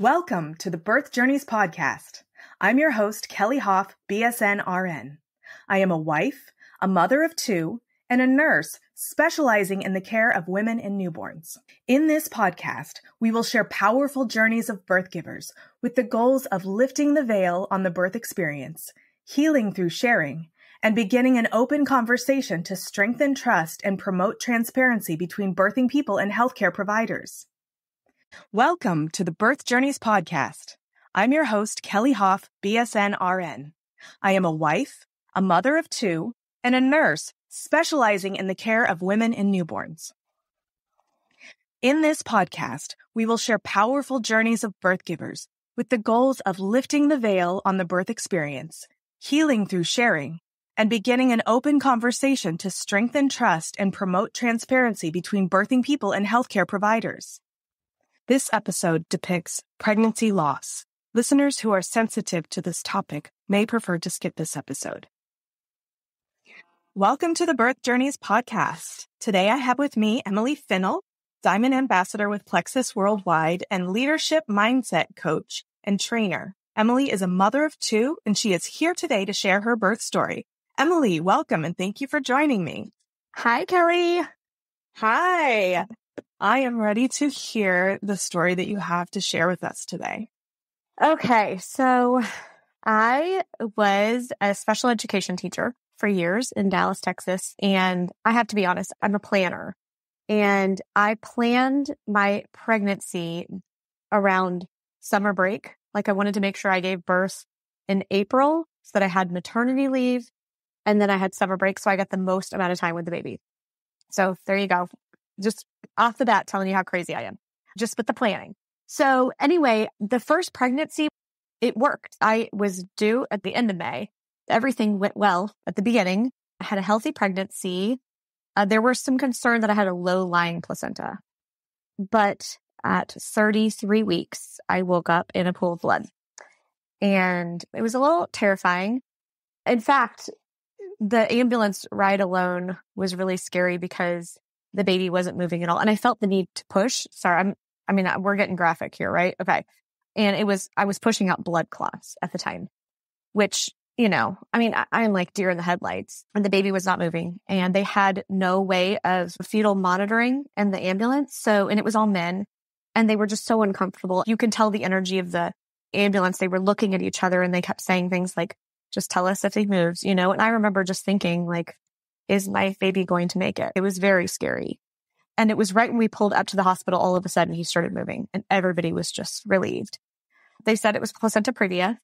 Welcome to the Birth Journeys Podcast. I'm your host, Kelly Hoff, BSN RN. I am a wife, a mother of two, and a nurse specializing in the care of women and newborns. In this podcast, we will share powerful journeys of birth givers with the goals of lifting the veil on the birth experience, healing through sharing, and beginning an open conversation to strengthen trust and promote transparency between birthing people and healthcare providers. Welcome to the Birth Journeys podcast. I'm your host, Kelly Hoff, BSN RN. I am a wife, a mother of two, and a nurse specializing in the care of women and newborns. In this podcast, we will share powerful journeys of birth givers with the goals of lifting the veil on the birth experience, healing through sharing, and beginning an open conversation to strengthen trust and promote transparency between birthing people and healthcare providers. This episode depicts pregnancy loss. Listeners who are sensitive to this topic may prefer to skip this episode. Welcome to the Birth Journeys podcast. Today I have with me Emily Finnell, Diamond Ambassador with Plexus Worldwide and Leadership Mindset Coach and Trainer. Emily is a mother of two, and she is here today to share her birth story. Emily, welcome and thank you for joining me. Hi, Kelly. Hi. I am ready to hear the story that you have to share with us today. Okay, so I was a special education teacher for years in Dallas, Texas, and I have to be honest, I'm a planner. And I planned my pregnancy around summer break. Like I wanted to make sure I gave birth in April so that I had maternity leave and then I had summer break. So I got the most amount of time with the baby. So there you go just off the bat telling you how crazy I am, just with the planning. So anyway, the first pregnancy, it worked. I was due at the end of May. Everything went well at the beginning. I had a healthy pregnancy. Uh, there were some concern that I had a low lying placenta, but at 33 weeks, I woke up in a pool of blood and it was a little terrifying. In fact, the ambulance ride alone was really scary because the baby wasn't moving at all. And I felt the need to push. Sorry, I'm, I mean, we're getting graphic here, right? Okay. And it was, I was pushing out blood clots at the time, which, you know, I mean, I, I'm like deer in the headlights and the baby was not moving and they had no way of fetal monitoring in the ambulance. So, and it was all men and they were just so uncomfortable. You can tell the energy of the ambulance. They were looking at each other and they kept saying things like, just tell us if he moves, you know? And I remember just thinking like, is my baby going to make it? It was very scary. And it was right when we pulled up to the hospital, all of a sudden he started moving and everybody was just relieved. They said it was placenta previa.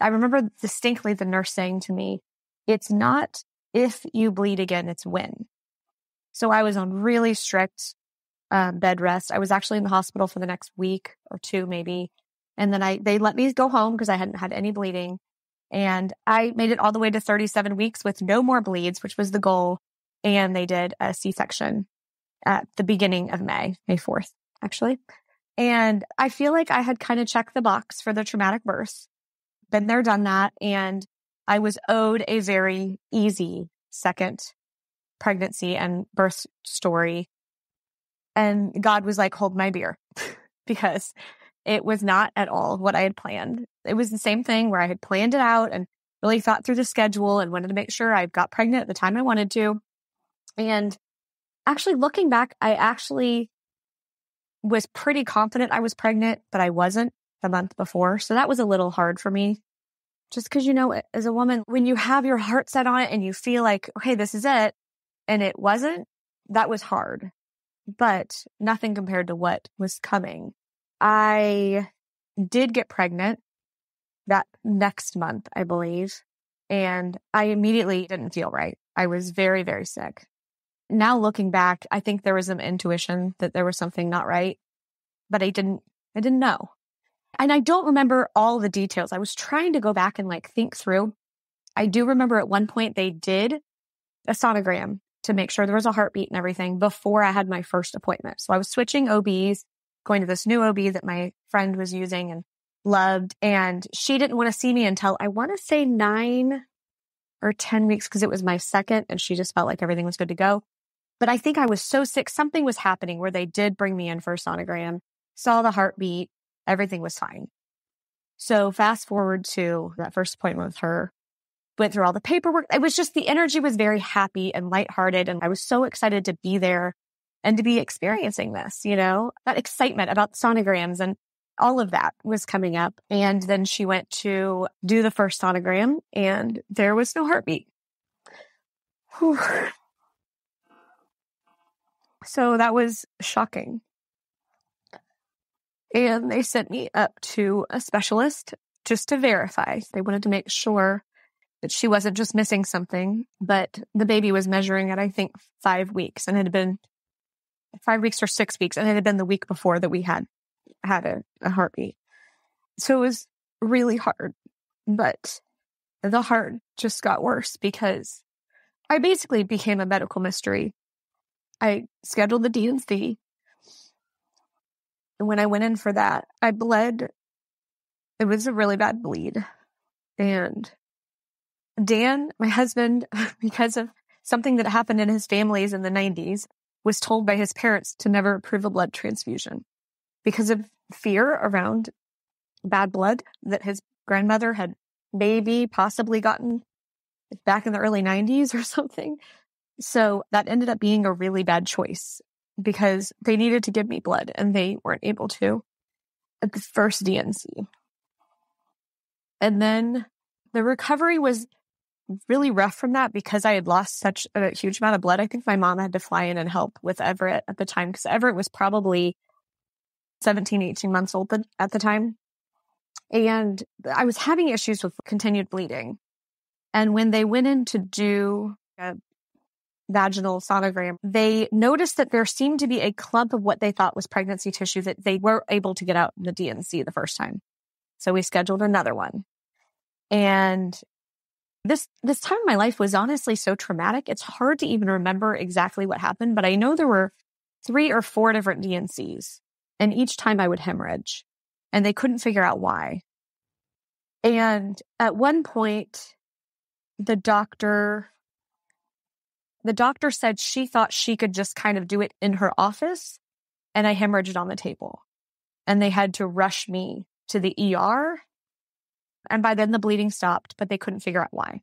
I remember distinctly the nurse saying to me, it's not if you bleed again, it's when. So I was on really strict um, bed rest. I was actually in the hospital for the next week or two, maybe. And then I, they let me go home because I hadn't had any bleeding. And I made it all the way to 37 weeks with no more bleeds, which was the goal. And they did a C section at the beginning of May, May 4th, actually. And I feel like I had kind of checked the box for the traumatic birth, been there, done that. And I was owed a very easy second pregnancy and birth story. And God was like, hold my beer because it was not at all what I had planned. It was the same thing where I had planned it out and really thought through the schedule and wanted to make sure I got pregnant at the time I wanted to. And actually, looking back, I actually was pretty confident I was pregnant, but I wasn't the month before. So that was a little hard for me. Just because, you know, as a woman, when you have your heart set on it and you feel like, okay, this is it, and it wasn't, that was hard, but nothing compared to what was coming. I did get pregnant that next month, I believe. And I immediately didn't feel right. I was very, very sick. Now looking back, I think there was some intuition that there was something not right, but I didn't, I didn't know. And I don't remember all the details. I was trying to go back and like think through. I do remember at one point they did a sonogram to make sure there was a heartbeat and everything before I had my first appointment. So I was switching OBs going to this new OB that my friend was using and loved. And she didn't want to see me until I want to say nine or 10 weeks because it was my second and she just felt like everything was good to go. But I think I was so sick. Something was happening where they did bring me in for a sonogram, saw the heartbeat, everything was fine. So fast forward to that first appointment with her, went through all the paperwork. It was just the energy was very happy and lighthearted. And I was so excited to be there and to be experiencing this, you know, that excitement about sonograms and all of that was coming up. And then she went to do the first sonogram and there was no heartbeat. Whew. So that was shocking. And they sent me up to a specialist just to verify. They wanted to make sure that she wasn't just missing something, but the baby was measuring at, I think, five weeks and had been five weeks or six weeks, and it had been the week before that we had had a, a heartbeat. So it was really hard, but the heart just got worse because I basically became a medical mystery. I scheduled the DNC. And when I went in for that, I bled. It was a really bad bleed. And Dan, my husband, because of something that happened in his families in the 90s, was told by his parents to never approve a blood transfusion because of fear around bad blood that his grandmother had maybe possibly gotten back in the early 90s or something. So that ended up being a really bad choice because they needed to give me blood and they weren't able to at the first DNC. And then the recovery was really rough from that because I had lost such a huge amount of blood. I think my mom had to fly in and help with Everett at the time because Everett was probably 17, 18 months old at the time. And I was having issues with continued bleeding. And when they went in to do a vaginal sonogram, they noticed that there seemed to be a clump of what they thought was pregnancy tissue that they were able to get out in the DNC the first time. So we scheduled another one. And this this time in my life was honestly so traumatic. It's hard to even remember exactly what happened, but I know there were three or four different DNCs, and each time I would hemorrhage, and they couldn't figure out why. And at one point, the doctor the doctor said she thought she could just kind of do it in her office, and I hemorrhaged on the table. And they had to rush me to the ER and by then the bleeding stopped, but they couldn't figure out why.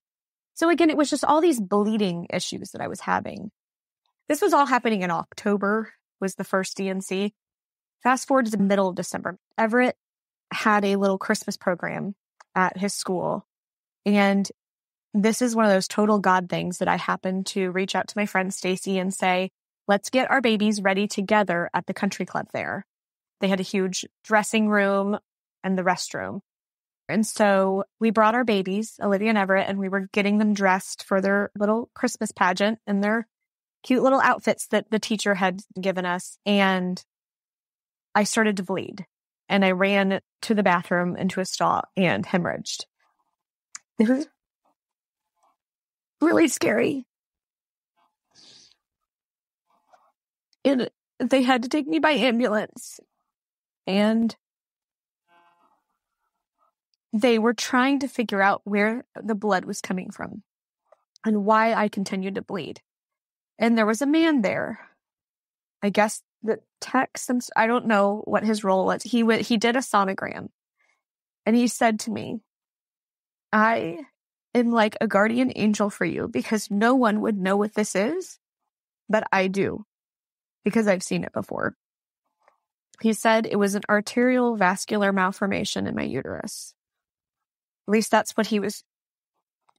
So again, it was just all these bleeding issues that I was having. This was all happening in October was the first DNC. Fast forward to the middle of December. Everett had a little Christmas program at his school. And this is one of those total God things that I happened to reach out to my friend Stacy and say, let's get our babies ready together at the country club there. They had a huge dressing room and the restroom. And so we brought our babies, Olivia and Everett, and we were getting them dressed for their little Christmas pageant and their cute little outfits that the teacher had given us. And I started to bleed and I ran to the bathroom into a stall and hemorrhaged. It mm-hmm. was really scary. And they had to take me by ambulance. And they were trying to figure out where the blood was coming from and why I continued to bleed. And there was a man there. I guess the tech, since I don't know what his role was, he w- he did a sonogram, and he said to me, "I am like a guardian angel for you because no one would know what this is, but I do, because I've seen it before." He said it was an arterial vascular malformation in my uterus. At least that's what he was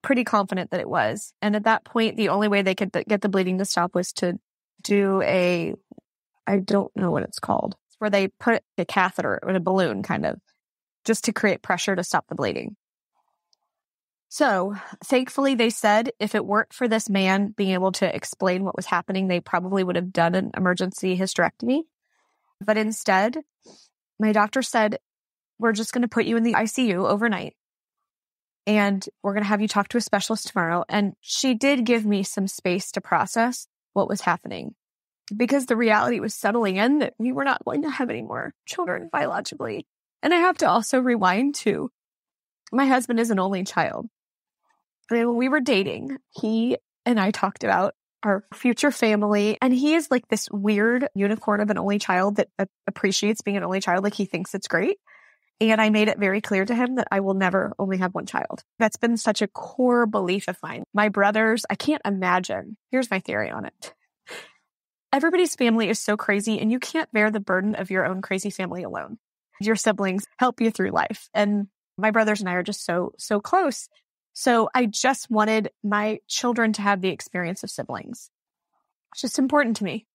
pretty confident that it was. And at that point, the only way they could get the bleeding to stop was to do a, I don't know what it's called, it's where they put a catheter in a balloon, kind of, just to create pressure to stop the bleeding. So, thankfully, they said if it weren't for this man being able to explain what was happening, they probably would have done an emergency hysterectomy. But instead, my doctor said, We're just going to put you in the ICU overnight and we're going to have you talk to a specialist tomorrow. And she did give me some space to process what was happening because the reality was settling in that we were not going to have any more children biologically. And I have to also rewind to my husband is an only child. And when we were dating, he and I talked about our future family. And he is like this weird unicorn of an only child that appreciates being an only child. Like he thinks it's great. And I made it very clear to him that I will never only have one child. That's been such a core belief of mine. My brothers, I can't imagine. Here's my theory on it. Everybody's family is so crazy, and you can't bear the burden of your own crazy family alone. Your siblings help you through life. And my brothers and I are just so, so close. So I just wanted my children to have the experience of siblings. It's just important to me.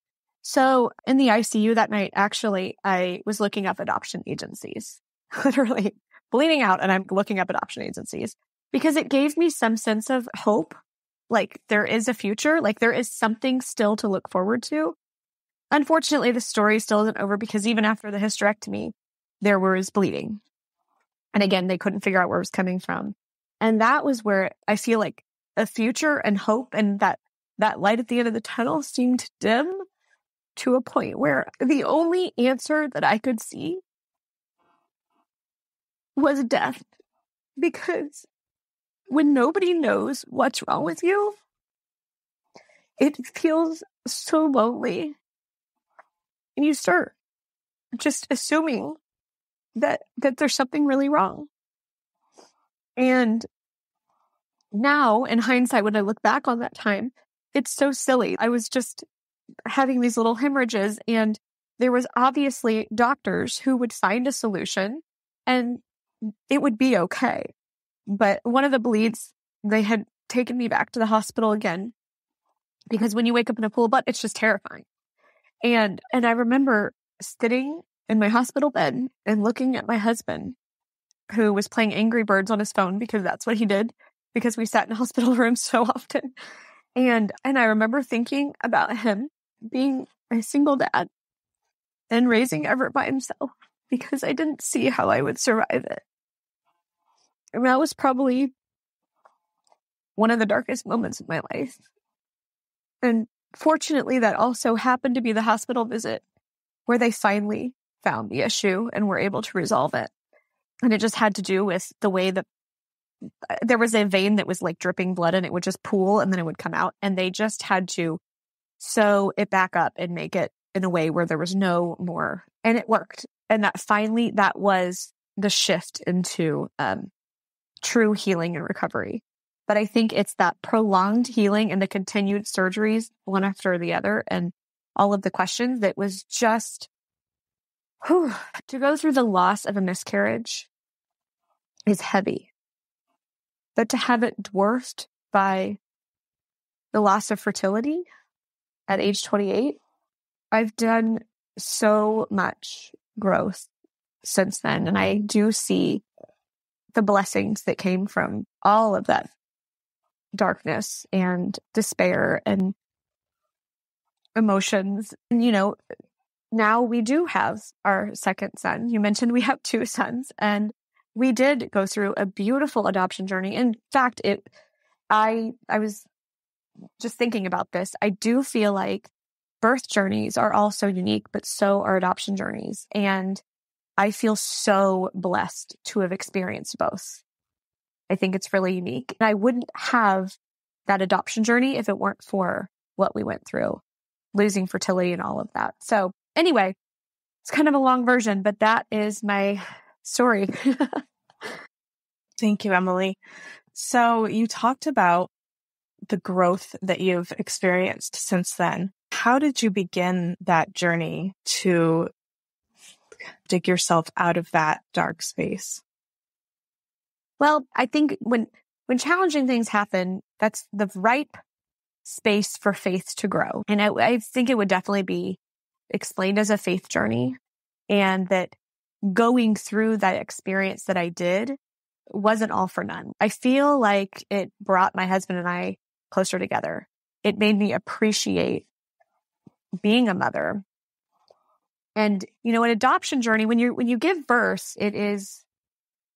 So in the ICU that night, actually, I was looking up adoption agencies literally bleeding out and I'm looking up adoption agencies because it gave me some sense of hope. Like there is a future, like there is something still to look forward to. Unfortunately, the story still isn't over because even after the hysterectomy, there was bleeding. And again, they couldn't figure out where it was coming from. And that was where I feel like a future and hope and that that light at the end of the tunnel seemed dim to a point where the only answer that I could see was death because when nobody knows what's wrong with you, it feels so lonely. And you start just assuming that that there's something really wrong. And now in hindsight when I look back on that time, it's so silly. I was just having these little hemorrhages and there was obviously doctors who would find a solution and it would be okay. But one of the bleeds, they had taken me back to the hospital again because when you wake up in a pool of blood, it's just terrifying. And and I remember sitting in my hospital bed and looking at my husband who was playing Angry Birds on his phone because that's what he did because we sat in hospital rooms so often. And and I remember thinking about him being a single dad and raising Everett by himself because I didn't see how I would survive it. And that was probably one of the darkest moments of my life. And fortunately, that also happened to be the hospital visit where they finally found the issue and were able to resolve it. And it just had to do with the way that uh, there was a vein that was like dripping blood and it would just pool and then it would come out. And they just had to sew it back up and make it in a way where there was no more. And it worked and that finally that was the shift into um, true healing and recovery. But I think it's that prolonged healing and the continued surgeries, one after the other, and all of the questions that was just whew, to go through the loss of a miscarriage is heavy. But to have it dwarfed by the loss of fertility at age 28, I've done so much growth since then. And I do see the blessings that came from all of that darkness and despair and emotions. And, you know, now we do have our second son. You mentioned we have two sons, and we did go through a beautiful adoption journey. In fact, it, I, I was just thinking about this. I do feel like birth journeys are also unique, but so are adoption journeys. And I feel so blessed to have experienced both. I think it's really unique. And I wouldn't have that adoption journey if it weren't for what we went through, losing fertility and all of that. So, anyway, it's kind of a long version, but that is my story. Thank you, Emily. So, you talked about the growth that you've experienced since then how did you begin that journey to dig yourself out of that dark space? Well, I think when when challenging things happen, that's the ripe space for faith to grow. And I, I think it would definitely be explained as a faith journey and that going through that experience that I did wasn't all for none. I feel like it brought my husband and I closer together. It made me appreciate being a mother. And you know, an adoption journey when you when you give birth, it is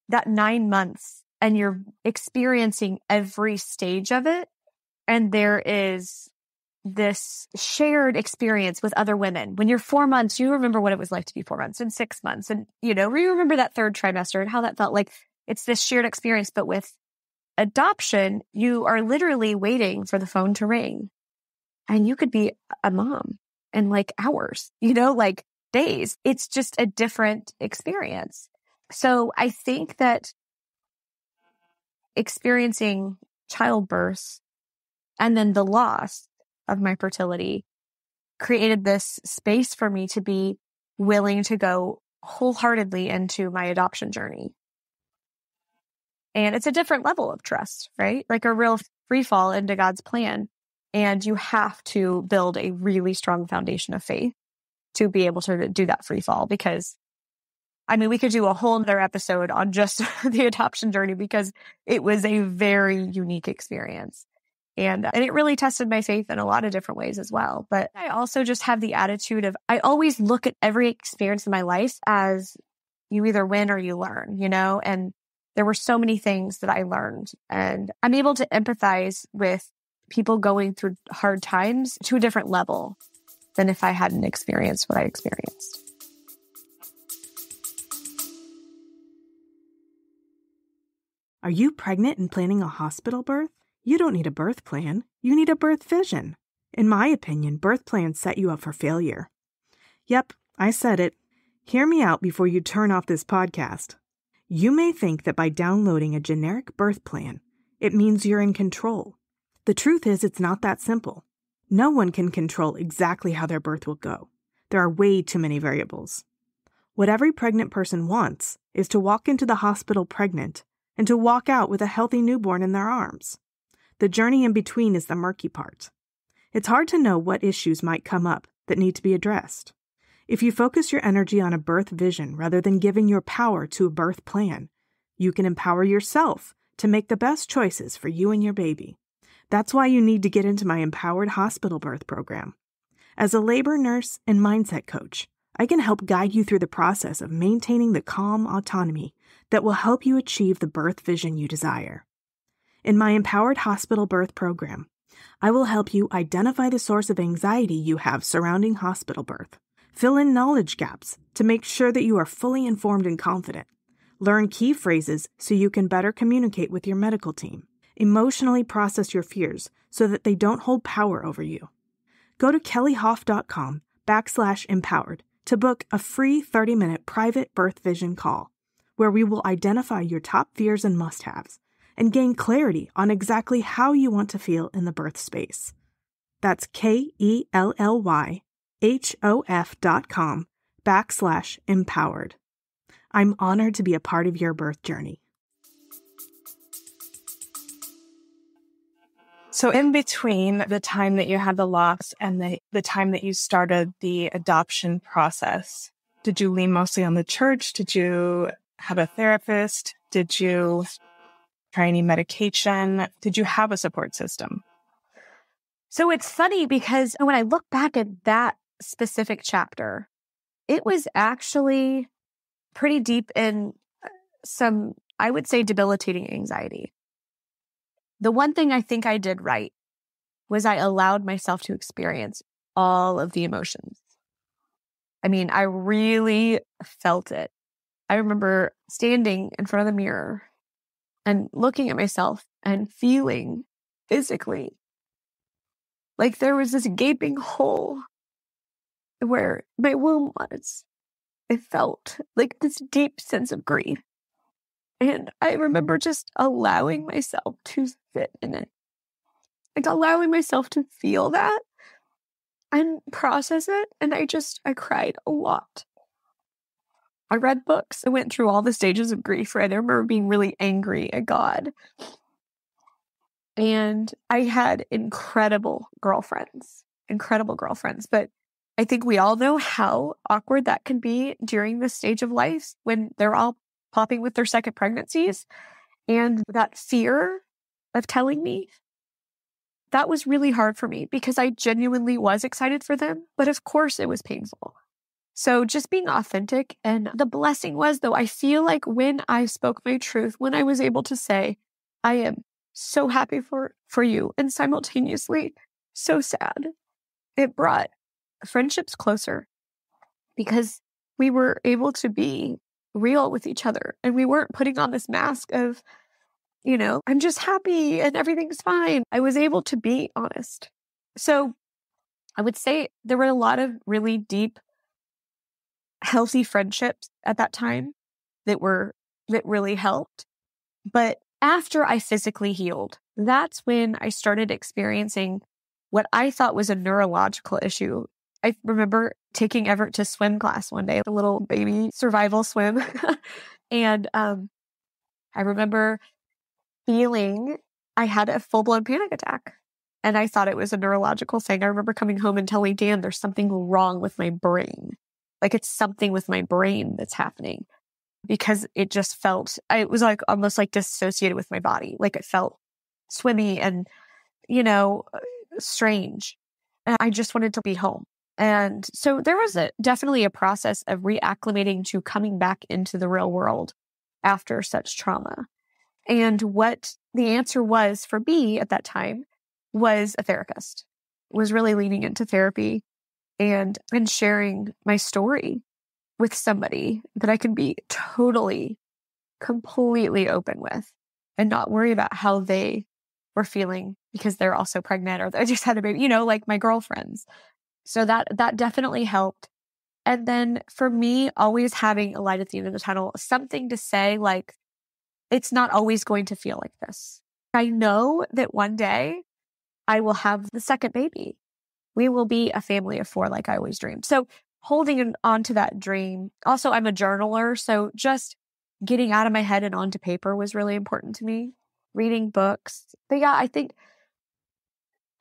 that 9 months and you're experiencing every stage of it and there is this shared experience with other women. When you're four months, you remember what it was like to be four months and six months. And, you know, you remember that third trimester and how that felt like it's this shared experience. But with adoption, you are literally waiting for the phone to ring and you could be a mom in like hours, you know, like days. It's just a different experience. So I think that experiencing childbirth and then the loss of my fertility created this space for me to be willing to go wholeheartedly into my adoption journey. And it's a different level of trust, right? Like a real free fall into God's plan. And you have to build a really strong foundation of faith to be able to do that free fall because I mean, we could do a whole nother episode on just the adoption journey because it was a very unique experience. And, and it really tested my faith in a lot of different ways as well. But I also just have the attitude of I always look at every experience in my life as you either win or you learn, you know? And there were so many things that I learned and I'm able to empathize with people going through hard times to a different level than if I hadn't experienced what I experienced. Are you pregnant and planning a hospital birth? You don't need a birth plan, you need a birth vision. In my opinion, birth plans set you up for failure. Yep, I said it. Hear me out before you turn off this podcast. You may think that by downloading a generic birth plan, it means you're in control the truth is, it's not that simple. No one can control exactly how their birth will go. There are way too many variables. What every pregnant person wants is to walk into the hospital pregnant and to walk out with a healthy newborn in their arms. The journey in between is the murky part. It's hard to know what issues might come up that need to be addressed. If you focus your energy on a birth vision rather than giving your power to a birth plan, you can empower yourself to make the best choices for you and your baby. That's why you need to get into my Empowered Hospital Birth program. As a labor nurse and mindset coach, I can help guide you through the process of maintaining the calm autonomy that will help you achieve the birth vision you desire. In my Empowered Hospital Birth program, I will help you identify the source of anxiety you have surrounding hospital birth, fill in knowledge gaps to make sure that you are fully informed and confident, learn key phrases so you can better communicate with your medical team, Emotionally process your fears so that they don't hold power over you. Go to kellyhoff.com backslash empowered to book a free 30 minute private birth vision call where we will identify your top fears and must haves and gain clarity on exactly how you want to feel in the birth space. That's K E L L Y H O F dot com backslash empowered. I'm honored to be a part of your birth journey. So, in between the time that you had the loss and the, the time that you started the adoption process, did you lean mostly on the church? Did you have a therapist? Did you try any medication? Did you have a support system? So it's funny because when I look back at that specific chapter, it was actually pretty deep in uh, some, I would say, debilitating anxiety. The one thing I think I did right was I allowed myself to experience all of the emotions. I mean, I really felt it. I remember standing in front of the mirror and looking at myself and feeling physically like there was this gaping hole where my womb was. I felt like this deep sense of grief. And I remember just allowing myself to sit in it, like allowing myself to feel that and process it. And I just, I cried a lot. I read books. I went through all the stages of grief, right? I remember being really angry at God. And I had incredible girlfriends, incredible girlfriends. But I think we all know how awkward that can be during this stage of life when they're all popping with their second pregnancies and that fear of telling me that was really hard for me because I genuinely was excited for them, but of course it was painful. So just being authentic and the blessing was though, I feel like when I spoke my truth, when I was able to say, I am so happy for, for you and simultaneously so sad, it brought friendships closer because we were able to be real with each other. And we weren't putting on this mask of, you know, I'm just happy and everything's fine. I was able to be honest. So I would say there were a lot of really deep, healthy friendships at that time that were, that really helped. But after I physically healed, that's when I started experiencing what I thought was a neurological issue I remember taking Everett to swim class one day, a little baby survival swim. and um, I remember feeling I had a full blown panic attack. And I thought it was a neurological thing. I remember coming home and telling Dan, there's something wrong with my brain. Like it's something with my brain that's happening because it just felt, it was like almost like dissociated with my body. Like it felt swimmy and, you know, strange. And I just wanted to be home. And so there was a, definitely a process of reacclimating to coming back into the real world after such trauma. And what the answer was for me at that time was a therapist, was really leaning into therapy and, and sharing my story with somebody that I could be totally, completely open with and not worry about how they were feeling because they're also pregnant or they just had a baby, you know, like my girlfriends so that that definitely helped. And then for me, always having a light at the end of the tunnel, something to say like, it's not always going to feel like this. I know that one day I will have the second baby. We will be a family of four, like I always dreamed. So holding on to that dream. Also, I'm a journaler. So just getting out of my head and onto paper was really important to me, reading books. But yeah, I think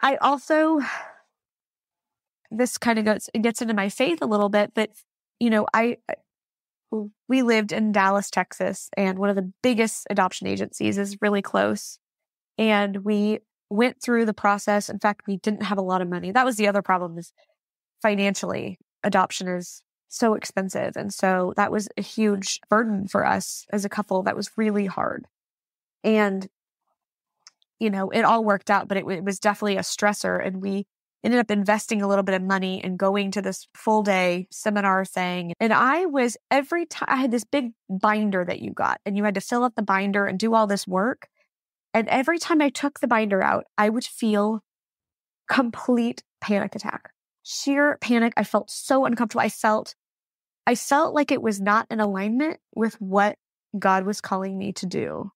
I also this kind of goes it gets into my faith a little bit, but you know, I we lived in Dallas, Texas, and one of the biggest adoption agencies is really close. And we went through the process. In fact, we didn't have a lot of money. That was the other problem is financially adoption is so expensive. And so that was a huge burden for us as a couple. That was really hard. And, you know, it all worked out, but it, it was definitely a stressor. And we ended up investing a little bit of money and going to this full day seminar thing. And I was every time I had this big binder that you got and you had to fill out the binder and do all this work. And every time I took the binder out, I would feel complete panic attack, sheer panic. I felt so uncomfortable. I felt, I felt like it was not in alignment with what God was calling me to do.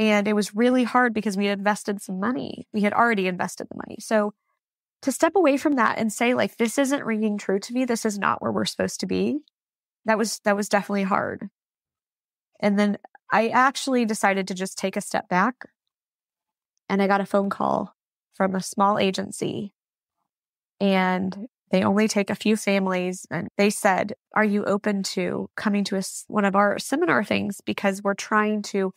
And it was really hard because we had invested some money. We had already invested the money. So to step away from that and say like this isn't ringing true to me this is not where we're supposed to be that was that was definitely hard and then i actually decided to just take a step back and i got a phone call from a small agency and they only take a few families and they said are you open to coming to a, one of our seminar things because we're trying to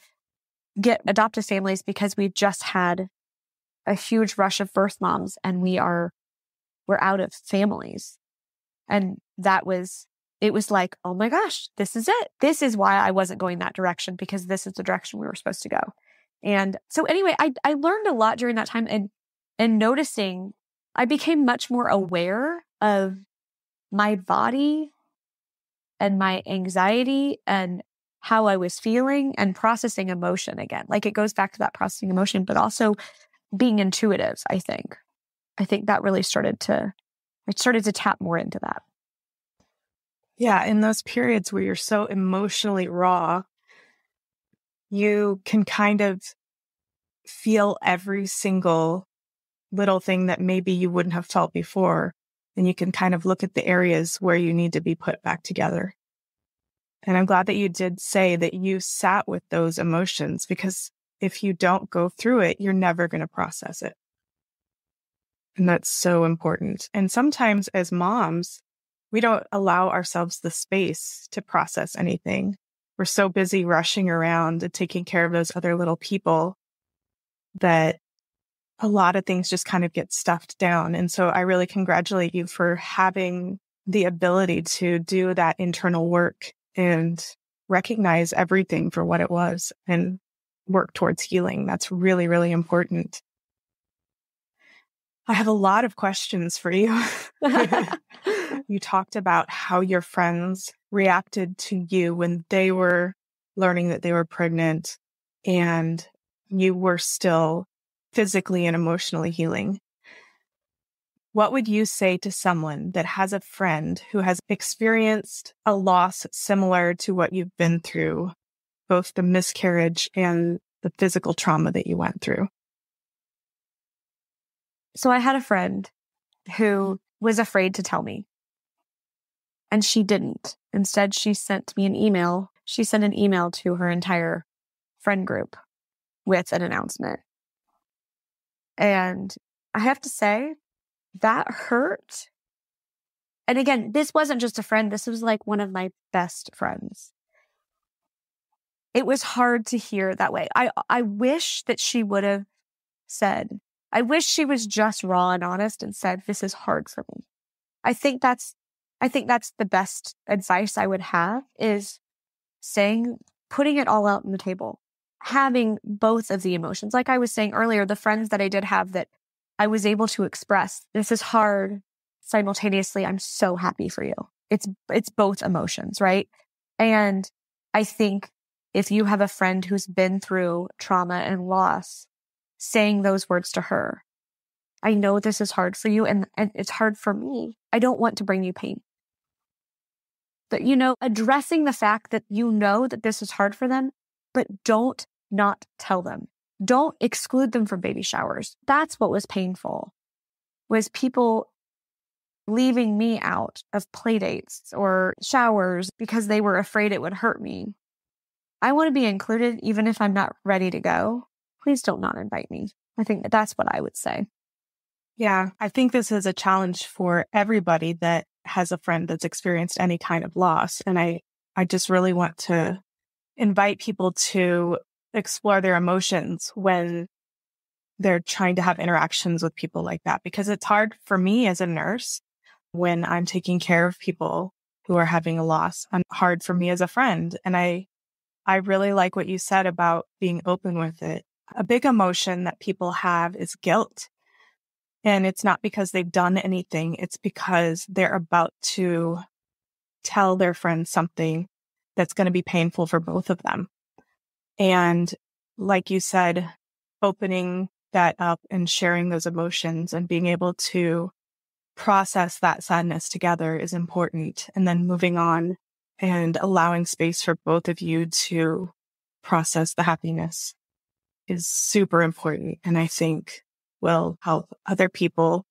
get adoptive families because we've just had a huge rush of birth moms and we are we're out of families and that was it was like oh my gosh this is it this is why i wasn't going that direction because this is the direction we were supposed to go and so anyway i i learned a lot during that time and and noticing i became much more aware of my body and my anxiety and how I was feeling and processing emotion again. Like it goes back to that processing emotion, but also being intuitive, I think. I think that really started to, I started to tap more into that. Yeah. In those periods where you're so emotionally raw, you can kind of feel every single little thing that maybe you wouldn't have felt before. And you can kind of look at the areas where you need to be put back together. And I'm glad that you did say that you sat with those emotions because if you don't go through it, you're never going to process it. And that's so important. And sometimes as moms, we don't allow ourselves the space to process anything. We're so busy rushing around and taking care of those other little people that a lot of things just kind of get stuffed down. And so I really congratulate you for having the ability to do that internal work and recognize everything for what it was and work towards healing. That's really, really important. I have a lot of questions for you. you talked about how your friends reacted to you when they were learning that they were pregnant and you were still physically and emotionally healing. What would you say to someone that has a friend who has experienced a loss similar to what you've been through both the miscarriage and the physical trauma that you went through? So I had a friend who mm-hmm. was afraid to tell me. And she didn't. Instead, she sent me an email. She sent an email to her entire friend group with an announcement. And I have to say, that hurt. And again, this wasn't just a friend, this was like one of my best friends it was hard to hear that way. I, I wish that she would have said, I wish she was just raw and honest and said, this is hard for me. I think that's, I think that's the best advice I would have is saying, putting it all out on the table, having both of the emotions. Like I was saying earlier, the friends that I did have that I was able to express, this is hard. Simultaneously, I'm so happy for you. It's, it's both emotions, right? And I think if you have a friend who's been through trauma and loss, saying those words to her. I know this is hard for you and, and it's hard for me. I don't want to bring you pain. But, you know, addressing the fact that you know that this is hard for them, but don't not tell them. Don't exclude them from baby showers. That's what was painful was people leaving me out of playdates or showers because they were afraid it would hurt me. I want to be included even if I'm not ready to go. Please don't not invite me. I think that that's what I would say. Yeah, I think this is a challenge for everybody that has a friend that's experienced any kind of loss and I I just really want to invite people to explore their emotions when they're trying to have interactions with people like that because it's hard for me as a nurse when I'm taking care of people who are having a loss and hard for me as a friend. And I I really like what you said about being open with it. A big emotion that people have is guilt. And it's not because they've done anything, it's because they're about to tell their friends something that's going to be painful for both of them. And like you said, opening that up and sharing those emotions and being able to process that sadness together is important. And then moving on and allowing space for both of you to process the happiness is super important. And I think will help other people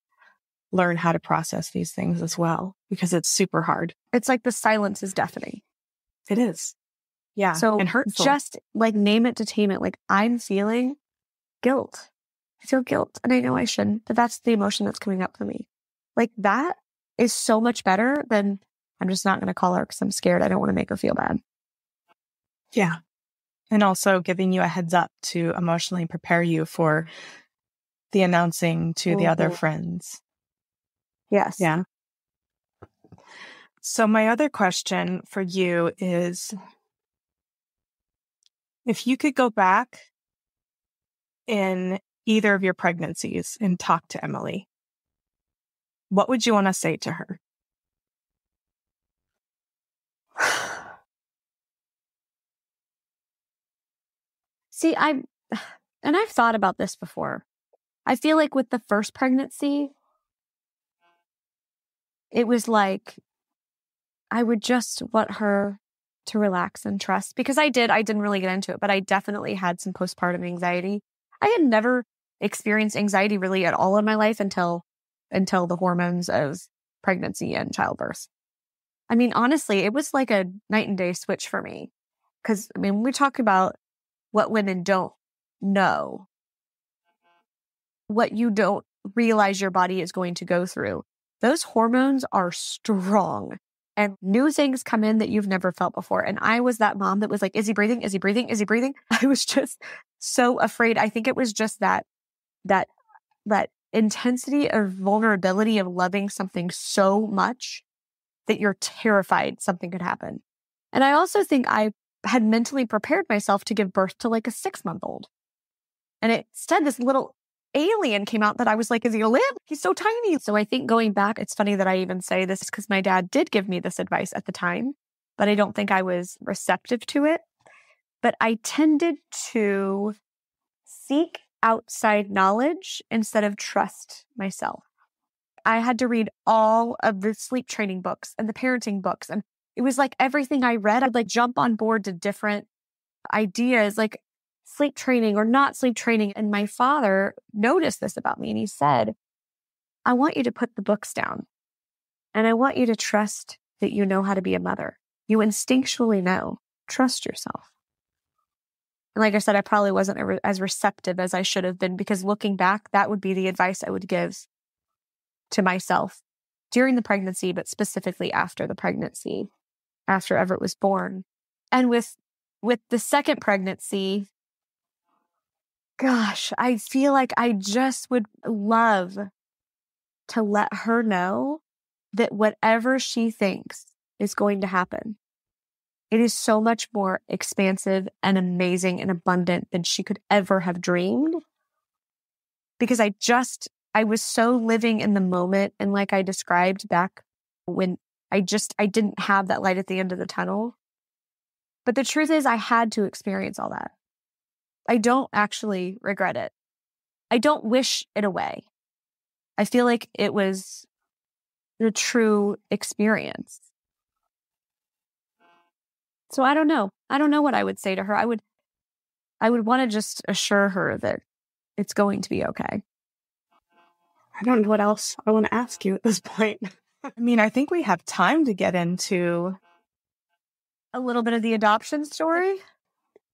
learn how to process these things as well, because it's super hard. It's like the silence is deafening. It is. Yeah. So and hurtful. just like name it, to tame it. Like I'm feeling guilt. I feel guilt and I know I shouldn't, but that's the emotion that's coming up for me. Like that is so much better than I'm just not going to call her because I'm scared. I don't want to make her feel bad. Yeah. And also giving you a heads up to emotionally prepare you for the announcing to Ooh. the other mm-hmm. friends. Yes. Yeah. So, my other question for you is if you could go back in either of your pregnancies and talk to Emily, what would you want to say to her? See, I, and I've thought about this before. I feel like with the first pregnancy, it was like I would just want her to relax and trust because I did. I didn't really get into it, but I definitely had some postpartum anxiety. I had never experienced anxiety really at all in my life until until the hormones of pregnancy and childbirth. I mean, honestly, it was like a night and day switch for me. Cause I mean, we talk about what women don't know, what you don't realize your body is going to go through. Those hormones are strong and new things come in that you've never felt before. And I was that mom that was like, Is he breathing? Is he breathing? Is he breathing? I was just so afraid. I think it was just that, that, that intensity of vulnerability of loving something so much that you're terrified something could happen. And I also think I had mentally prepared myself to give birth to like a six month old. And instead, this little alien came out that I was like, is he a limb? He's so tiny. So I think going back, it's funny that I even say this because my dad did give me this advice at the time, but I don't think I was receptive to it. But I tended to seek outside knowledge instead of trust myself. I had to read all of the sleep training books and the parenting books and it was like everything I read, I'd like jump on board to different ideas, like sleep training or not sleep training. And my father noticed this about me and he said, I want you to put the books down and I want you to trust that you know how to be a mother. You instinctually know, trust yourself. And like I said, I probably wasn't as receptive as I should have been because looking back, that would be the advice I would give to myself during the pregnancy, but specifically after the pregnancy after Everett was born. And with with the second pregnancy, gosh, I feel like I just would love to let her know that whatever she thinks is going to happen, it is so much more expansive and amazing and abundant than she could ever have dreamed. Because I just, I was so living in the moment. And like I described back when I just, I didn't have that light at the end of the tunnel. But the truth is, I had to experience all that. I don't actually regret it. I don't wish it away. I feel like it was the true experience. So I don't know. I don't know what I would say to her. I would I would want to just assure her that it's going to be okay. I don't know what else I want to ask you at this point. I mean, I think we have time to get into a little bit of the adoption story.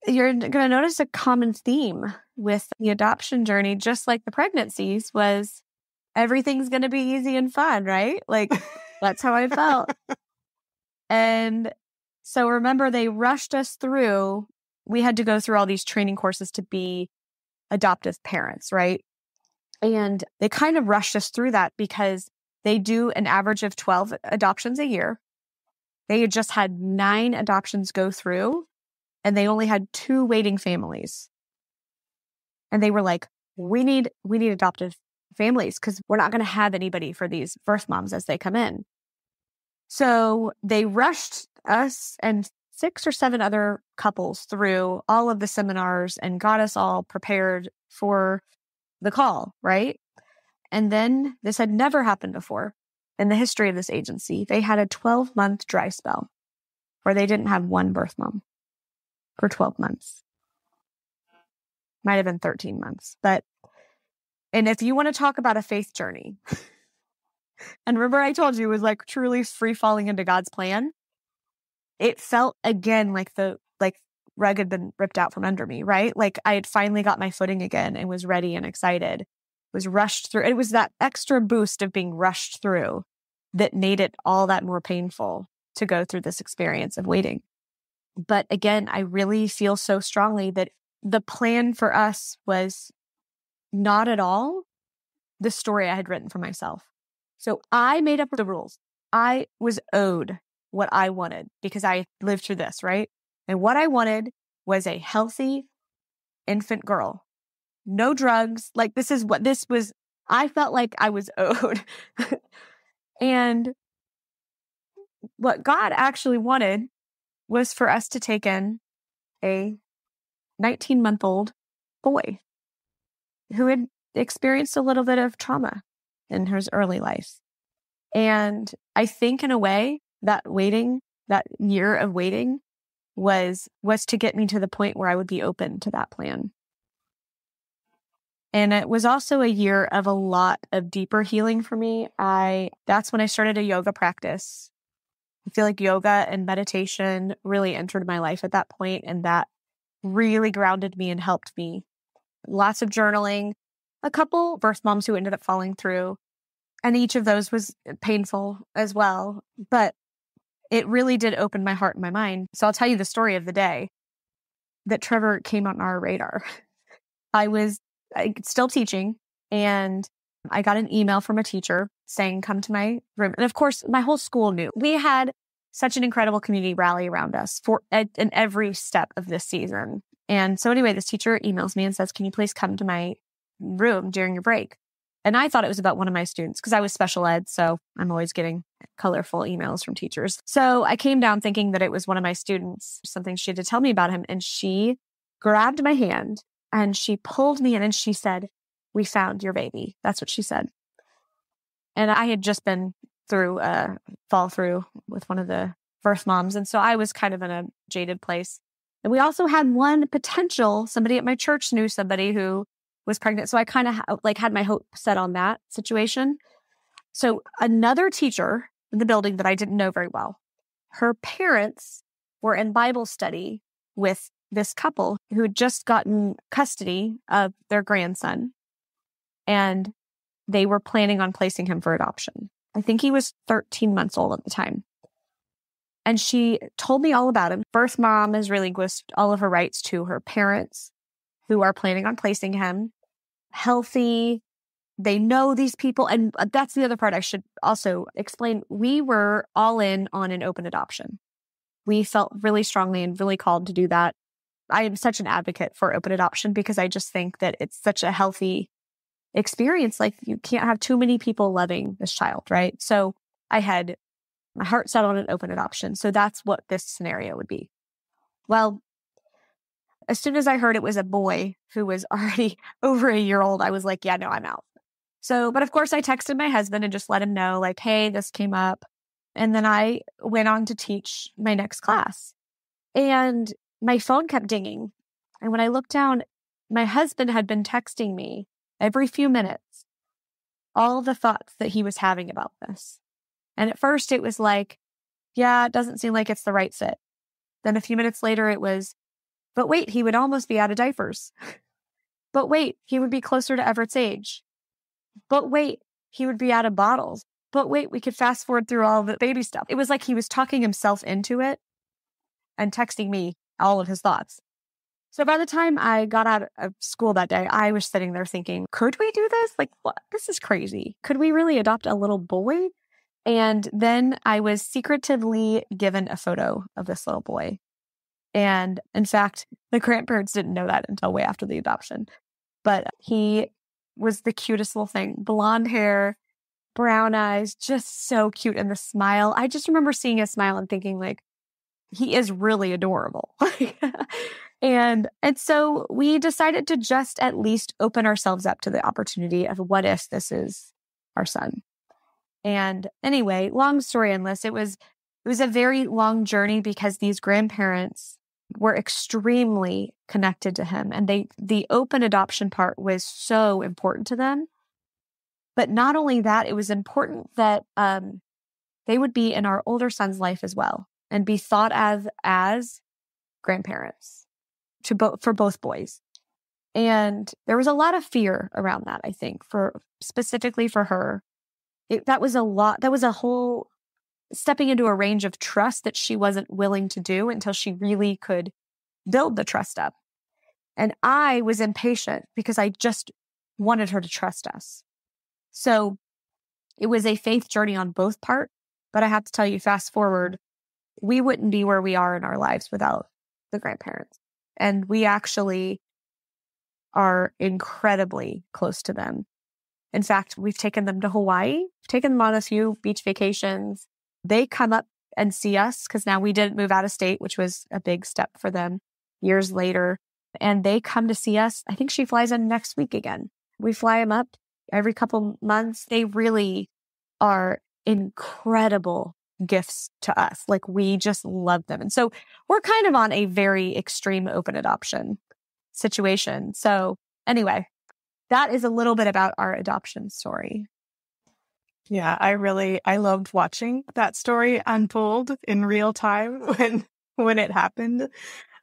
You're going to notice a common theme with the adoption journey, just like the pregnancies, was everything's going to be easy and fun, right? Like, that's how I felt. and so remember, they rushed us through. We had to go through all these training courses to be adoptive parents, right? And they kind of rushed us through that because they do an average of 12 adoptions a year. They had just had nine adoptions go through and they only had two waiting families. And they were like, we need, we need adoptive families because we're not going to have anybody for these birth moms as they come in. So they rushed us and six or seven other couples through all of the seminars and got us all prepared for the call, right? And then this had never happened before in the history of this agency. They had a 12 month dry spell where they didn't have one birth mom for 12 months. Might have been 13 months, but, and if you want to talk about a faith journey, and remember I told you it was like truly free falling into God's plan. It felt again like the, like rug had been ripped out from under me, right? Like I had finally got my footing again and was ready and excited was rushed through. It was that extra boost of being rushed through that made it all that more painful to go through this experience of waiting. But again, I really feel so strongly that the plan for us was not at all the story I had written for myself. So I made up the rules. I was owed what I wanted because I lived through this, right? And what I wanted was a healthy infant girl no drugs. Like this is what this was. I felt like I was owed. and what God actually wanted was for us to take in a 19 month old boy who had experienced a little bit of trauma in his early life. And I think in a way that waiting, that year of waiting was was to get me to the point where I would be open to that plan. And it was also a year of a lot of deeper healing for me. I that's when I started a yoga practice. I feel like yoga and meditation really entered my life at that point and that really grounded me and helped me. Lots of journaling, a couple birth moms who ended up falling through, and each of those was painful as well, but it really did open my heart and my mind. So I'll tell you the story of the day that Trevor came on our radar. I was I still teaching and I got an email from a teacher saying, come to my room. And of course, my whole school knew we had such an incredible community rally around us for at, in every step of this season. And so anyway, this teacher emails me and says, can you please come to my room during your break? And I thought it was about one of my students because I was special ed. So I'm always getting colorful emails from teachers. So I came down thinking that it was one of my students, something she had to tell me about him. And she grabbed my hand and she pulled me in and she said, We found your baby. That's what she said. And I had just been through a fall through with one of the birth moms. And so I was kind of in a jaded place. And we also had one potential, somebody at my church knew somebody who was pregnant. So I kind of ha- like had my hope set on that situation. So another teacher in the building that I didn't know very well, her parents were in Bible study with this couple who had just gotten custody of their grandson and they were planning on placing him for adoption. I think he was 13 months old at the time. And she told me all about him. Birth mom has relinquished all of her rights to her parents who are planning on placing him. Healthy. They know these people. And uh, that's the other part I should also explain. We were all in on an open adoption. We felt really strongly and really called to do that. I am such an advocate for open adoption because I just think that it's such a healthy experience. Like you can't have too many people loving this child, right? So I had my heart set on an open adoption. So that's what this scenario would be. Well, as soon as I heard it was a boy who was already over a year old, I was like, yeah, no, I'm out. So, but of course, I texted my husband and just let him know, like, hey, this came up. And then I went on to teach my next class. And my phone kept dinging. And when I looked down, my husband had been texting me every few minutes all the thoughts that he was having about this. And at first it was like, yeah, it doesn't seem like it's the right fit. Then a few minutes later it was, but wait, he would almost be out of diapers. but wait, he would be closer to Everett's age. But wait, he would be out of bottles. But wait, we could fast forward through all the baby stuff. It was like he was talking himself into it and texting me all of his thoughts. So by the time I got out of school that day, I was sitting there thinking, could we do this? Like, what? this is crazy. Could we really adopt a little boy? And then I was secretively given a photo of this little boy. And in fact, the grandparents didn't know that until way after the adoption. But he was the cutest little thing blonde hair, brown eyes, just so cute. And the smile. I just remember seeing his smile and thinking, like, he is really adorable. and and so we decided to just at least open ourselves up to the opportunity of what if this is our son. And anyway, long story endless, it was it was a very long journey because these grandparents were extremely connected to him and they the open adoption part was so important to them. But not only that, it was important that um, they would be in our older son's life as well and be thought of as grandparents to both for both boys. And there was a lot of fear around that, I think, for specifically for her. It, that was a lot, that was a whole stepping into a range of trust that she wasn't willing to do until she really could build the trust up. And I was impatient because I just wanted her to trust us. So it was a faith journey on both part. But I have to tell you, fast forward we wouldn't be where we are in our lives without the grandparents. And we actually are incredibly close to them. In fact, we've taken them to Hawaii, taken them on a few beach vacations. They come up and see us because now we didn't move out of state, which was a big step for them years later. And they come to see us. I think she flies in next week again. We fly them up every couple months. They really are incredible gifts to us. Like we just love them. And so we're kind of on a very extreme open adoption situation. So anyway, that is a little bit about our adoption story. Yeah, I really I loved watching that story unfold in real time when when it happened.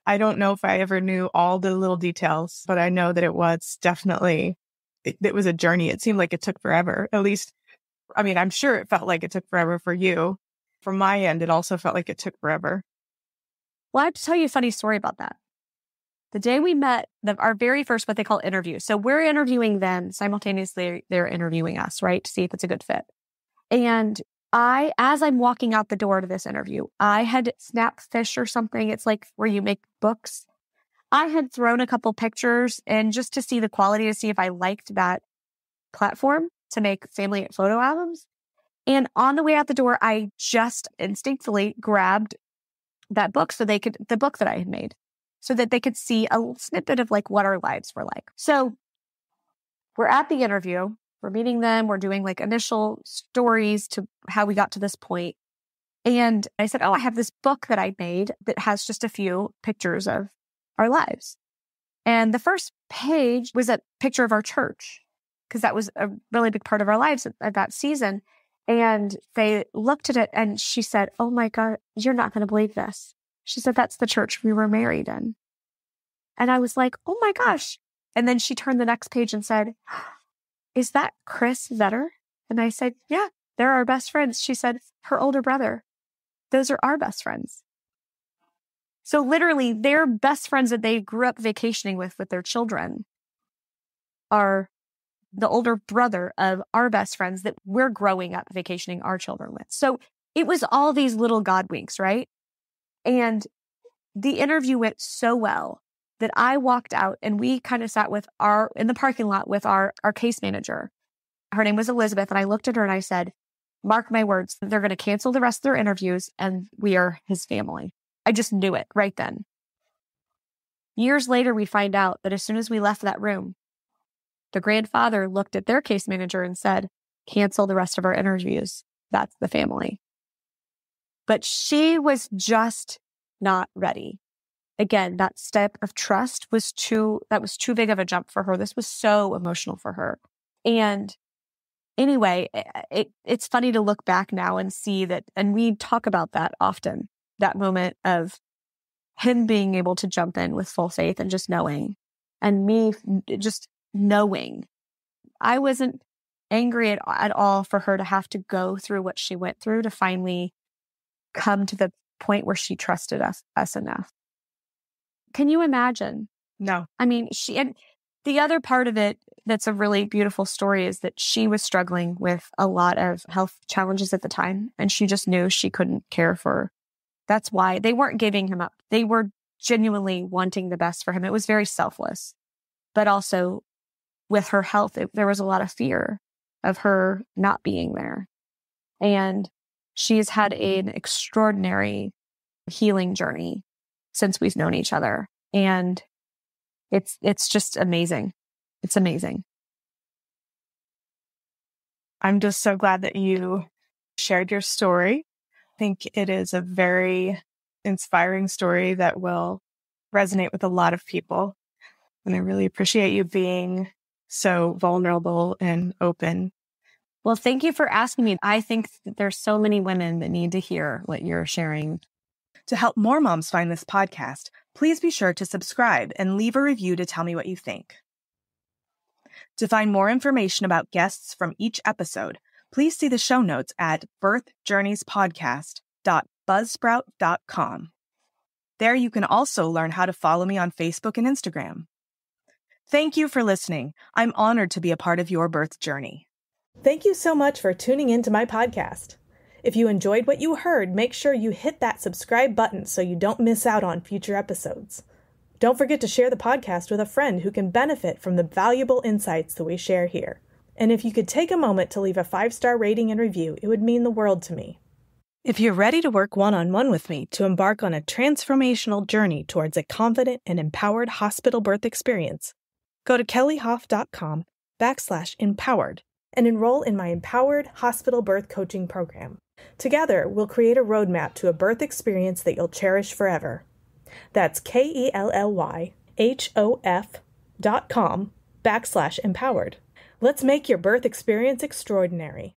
I don't know if I ever knew all the little details, but I know that it was definitely it, it was a journey. It seemed like it took forever. At least I mean, I'm sure it felt like it took forever for you from my end, it also felt like it took forever. Well, I have to tell you a funny story about that. The day we met, the, our very first what they call interview. So we're interviewing them simultaneously. They're interviewing us, right, to see if it's a good fit. And I, as I'm walking out the door to this interview, I had Snapfish or something. It's like where you make books. I had thrown a couple pictures and just to see the quality to see if I liked that platform to make family photo albums. And on the way out the door, I just instinctively grabbed that book so they could, the book that I had made, so that they could see a snippet of like what our lives were like. So we're at the interview, we're meeting them, we're doing like initial stories to how we got to this point. And I said, Oh, I have this book that I made that has just a few pictures of our lives. And the first page was a picture of our church, because that was a really big part of our lives at, at that season. And they looked at it and she said, Oh my God, you're not going to believe this. She said, That's the church we were married in. And I was like, Oh my gosh. And then she turned the next page and said, Is that Chris Vetter? And I said, Yeah, they're our best friends. She said, Her older brother. Those are our best friends. So literally, their best friends that they grew up vacationing with, with their children, are the older brother of our best friends that we're growing up vacationing our children with. So it was all these little God winks, right? And the interview went so well that I walked out and we kind of sat with our in the parking lot with our our case manager. Her name was Elizabeth and I looked at her and I said, "Mark my words, they're going to cancel the rest of their interviews and we are his family." I just knew it right then. Years later we find out that as soon as we left that room, the grandfather looked at their case manager and said, cancel the rest of our interviews. That's the family. But she was just not ready. Again, that step of trust was too, that was too big of a jump for her. This was so emotional for her. And anyway, it, it's funny to look back now and see that, and we talk about that often, that moment of him being able to jump in with full faith and just knowing, and me just knowing. I wasn't angry at, at all for her to have to go through what she went through to finally come to the point where she trusted us, us enough. Can you imagine? No. I mean, she, and the other part of it that's a really beautiful story is that she was struggling with a lot of health challenges at the time, and she just knew she couldn't care for. Her. That's why they weren't giving him up. They were genuinely wanting the best for him. It was very selfless, but also with her health, it, there was a lot of fear of her not being there. And she's had an extraordinary healing journey since we've known each other. And it's, it's just amazing. It's amazing. I'm just so glad that you shared your story. I think it is a very inspiring story that will resonate with a lot of people. And I really appreciate you being so vulnerable and open. Well, thank you for asking me. I think there's so many women that need to hear what you're sharing. To help more moms find this podcast, please be sure to subscribe and leave a review to tell me what you think. To find more information about guests from each episode, please see the show notes at birthjourneyspodcast.buzzsprout.com. There you can also learn how to follow me on Facebook and Instagram. Thank you for listening. I'm honored to be a part of your birth journey. Thank you so much for tuning into my podcast. If you enjoyed what you heard, make sure you hit that subscribe button so you don't miss out on future episodes. Don't forget to share the podcast with a friend who can benefit from the valuable insights that we share here. And if you could take a moment to leave a five star rating and review, it would mean the world to me. If you're ready to work one on one with me to embark on a transformational journey towards a confident and empowered hospital birth experience, Go to kellyhoff.com backslash empowered and enroll in my Empowered Hospital Birth Coaching Program. Together, we'll create a roadmap to a birth experience that you'll cherish forever. That's K E L L Y H O F dot com backslash empowered. Let's make your birth experience extraordinary.